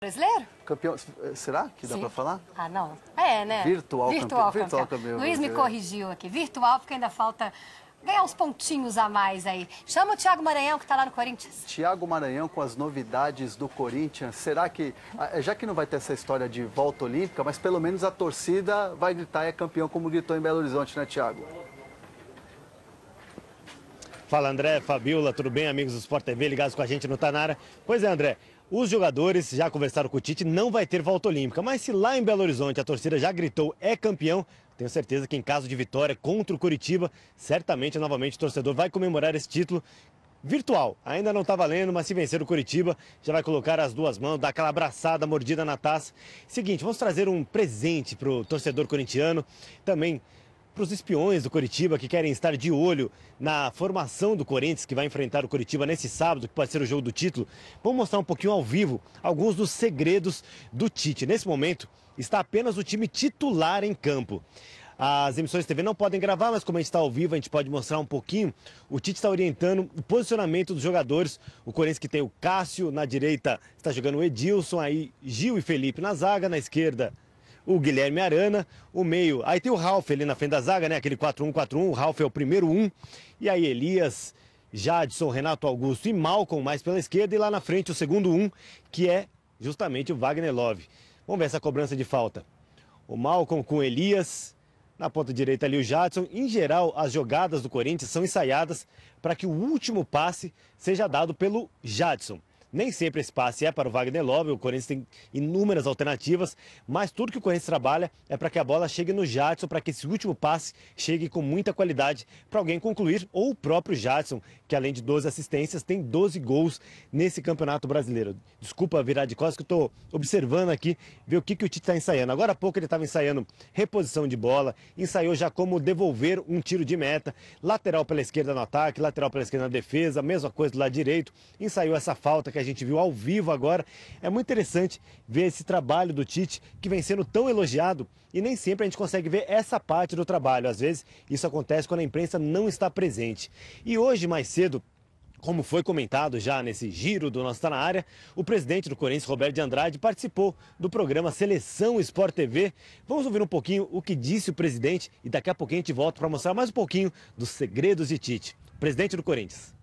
Brasileiro? Campeão. Eh, será que dá para falar? Ah, não. É, né? Virtual, virtual campeão. campeão. Virtual campeão. Luiz me corrigiu aqui. Virtual, porque ainda falta ganhar uns pontinhos a mais aí. Chama o Thiago Maranhão, que está lá no Corinthians. Thiago Maranhão com as novidades do Corinthians. Será que, ah, eh, já que não vai ter essa história de volta olímpica, mas pelo menos a torcida vai gritar é campeão, como gritou em Belo Horizonte, né, Thiago? Fala André, Fabiola, tudo bem, amigos do Sport TV ligados com a gente no Tanara? Pois é, André, os jogadores já conversaram com o Tite, não vai ter volta olímpica, mas se lá em Belo Horizonte a torcida já gritou é campeão, tenho certeza que em caso de vitória contra o Curitiba, certamente novamente o torcedor vai comemorar esse título virtual. Ainda não está valendo, mas se vencer o Curitiba, já vai colocar as duas mãos, dar aquela abraçada, mordida na taça. Seguinte, vamos trazer um presente para o torcedor corintiano, também para os espiões do Coritiba que querem estar de olho na formação do Corinthians que vai enfrentar o Coritiba nesse sábado, que pode ser o jogo do título, vamos mostrar um pouquinho ao vivo alguns dos segredos do Tite. Nesse momento, está apenas o time titular em campo. As emissões de TV não podem gravar, mas como a gente está ao vivo, a gente pode mostrar um pouquinho. O Tite está orientando o posicionamento dos jogadores. O Corinthians que tem o Cássio na direita, está jogando o Edilson, aí Gil e Felipe na zaga, na esquerda o Guilherme Arana, o meio. Aí tem o Ralf ali na frente da zaga, né? Aquele 4-1-4-1. O Ralf é o primeiro um. E aí Elias, Jadson, Renato Augusto e Malcolm mais pela esquerda. E lá na frente o segundo um, que é justamente o Wagner Love. Vamos ver essa cobrança de falta. O Malcolm com Elias. Na ponta direita ali o Jadson. Em geral, as jogadas do Corinthians são ensaiadas para que o último passe seja dado pelo Jadson. Nem sempre esse passe é para o Wagner Love, o Corinthians tem inúmeras alternativas, mas tudo que o Corinthians trabalha é para que a bola chegue no Jadson, para que esse último passe chegue com muita qualidade para alguém concluir, ou o próprio Jadson, que além de 12 assistências, tem 12 gols nesse Campeonato Brasileiro. Desculpa virar de costas, que eu estou observando aqui, ver o que, que o Tite está ensaiando. Agora há pouco ele estava ensaiando reposição de bola, ensaiou já como devolver um tiro de meta, lateral pela esquerda no ataque, lateral pela esquerda na defesa, mesma coisa do lado direito, ensaiou essa falta que que a gente viu ao vivo agora. É muito interessante ver esse trabalho do Tite, que vem sendo tão elogiado, e nem sempre a gente consegue ver essa parte do trabalho. Às vezes, isso acontece quando a imprensa não está presente. E hoje, mais cedo, como foi comentado já nesse giro do Nosso Tá Na Área, o presidente do Corinthians, Roberto de Andrade, participou do programa Seleção Sport TV. Vamos ouvir um pouquinho o que disse o presidente e daqui a pouquinho a gente volta para mostrar mais um pouquinho dos segredos de Tite, presidente do Corinthians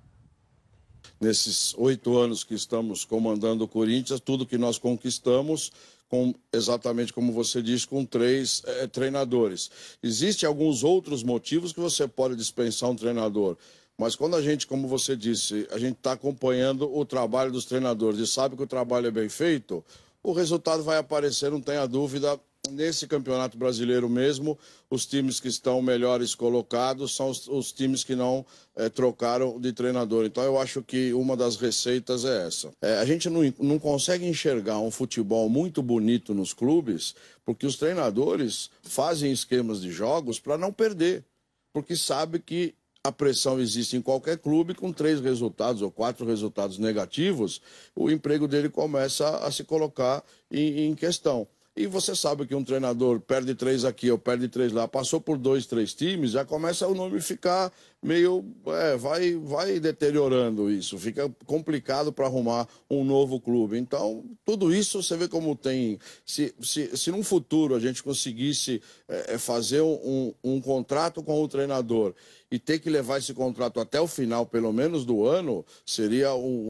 nesses oito anos que estamos comandando o Corinthians, tudo que nós conquistamos, com, exatamente como você disse, com três é, treinadores. Existem alguns outros motivos que você pode dispensar um treinador. Mas quando a gente, como você disse, a gente está acompanhando o trabalho dos treinadores e sabe que o trabalho é bem feito, o resultado vai aparecer, não tenha dúvida, Nesse campeonato brasileiro mesmo, os times que estão melhores colocados são os, os times que não é, trocaram de treinador. Então, eu acho que uma das receitas é essa. É, a gente não, não consegue enxergar um futebol muito bonito nos clubes porque os treinadores fazem esquemas de jogos para não perder, porque sabe que a pressão existe em qualquer clube, com três resultados ou quatro resultados negativos, o emprego dele começa a se colocar em, em questão. E você sabe que um treinador perde três aqui ou perde três lá, passou por dois, três times, já começa o nome ficar meio. É, vai, vai deteriorando isso, fica complicado para arrumar um novo clube. Então, tudo isso você vê como tem. Se, se, se num futuro a gente conseguisse é, é fazer um, um contrato com o treinador e ter que levar esse contrato até o final, pelo menos do ano, seria um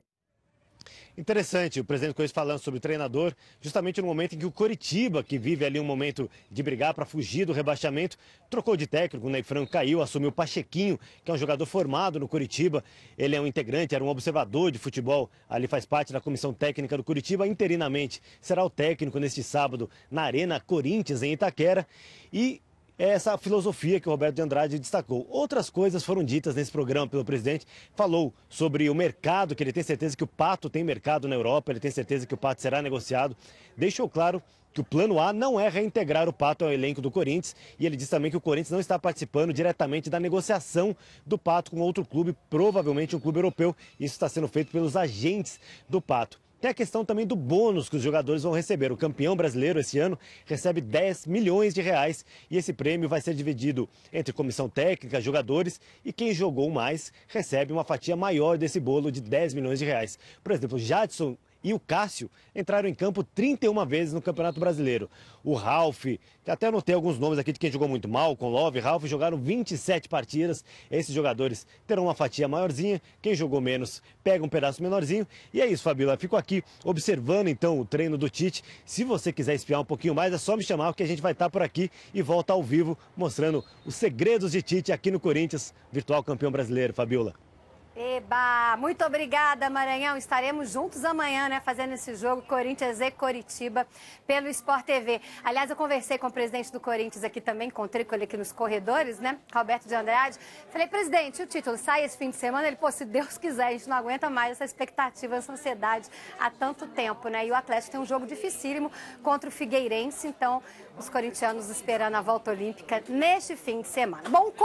Interessante o presidente Coelho falando sobre o treinador, justamente no momento em que o Coritiba, que vive ali um momento de brigar para fugir do rebaixamento, trocou de técnico, o Ney Franco caiu, assumiu o Pachequinho, que é um jogador formado no Coritiba. Ele é um integrante, era um observador de futebol, ali faz parte da comissão técnica do Coritiba, interinamente será o técnico neste sábado na Arena Corinthians, em Itaquera. E é essa filosofia que o Roberto de Andrade destacou. Outras coisas foram ditas nesse programa pelo presidente. Falou sobre o mercado, que ele tem certeza que o pato tem mercado na Europa, ele tem certeza que o pato será negociado. Deixou claro que o plano A não é reintegrar o Pato ao elenco do Corinthians. E ele diz também que o Corinthians não está participando diretamente da negociação do Pato com outro clube, provavelmente um clube europeu. Isso está sendo feito pelos agentes do Pato. Tem a questão também do bônus que os jogadores vão receber. O campeão brasileiro esse ano recebe 10 milhões de reais e esse prêmio vai ser dividido entre comissão técnica, jogadores e quem jogou mais recebe uma fatia maior desse bolo de 10 milhões de reais. Por exemplo, Jadson e o Cássio entraram em campo 31 vezes no Campeonato Brasileiro. O Ralf, até anotei alguns nomes aqui de quem jogou muito mal, com Love, Ralf, jogaram 27 partidas. Esses jogadores terão uma fatia maiorzinha, quem jogou menos pega um pedaço menorzinho. E é isso, Fabíola, fico aqui observando então o treino do Tite. Se você quiser espiar um pouquinho mais, é só me chamar que a gente vai estar por aqui e volta ao vivo mostrando os segredos de Tite aqui no Corinthians, virtual campeão brasileiro, Fabiola. Eba! Muito obrigada, Maranhão. Estaremos juntos amanhã, né, fazendo esse jogo Corinthians e Coritiba pelo Sport TV. Aliás, eu conversei com o presidente do Corinthians aqui também, encontrei com ele aqui nos corredores, né, Roberto de Andrade. Falei, presidente, o título sai esse fim de semana? Ele, pô, se Deus quiser, a gente não aguenta mais essa expectativa, essa ansiedade há tanto tempo, né? E o Atlético tem um jogo dificílimo contra o Figueirense, então os corintianos esperando a volta olímpica neste fim de semana. Bom,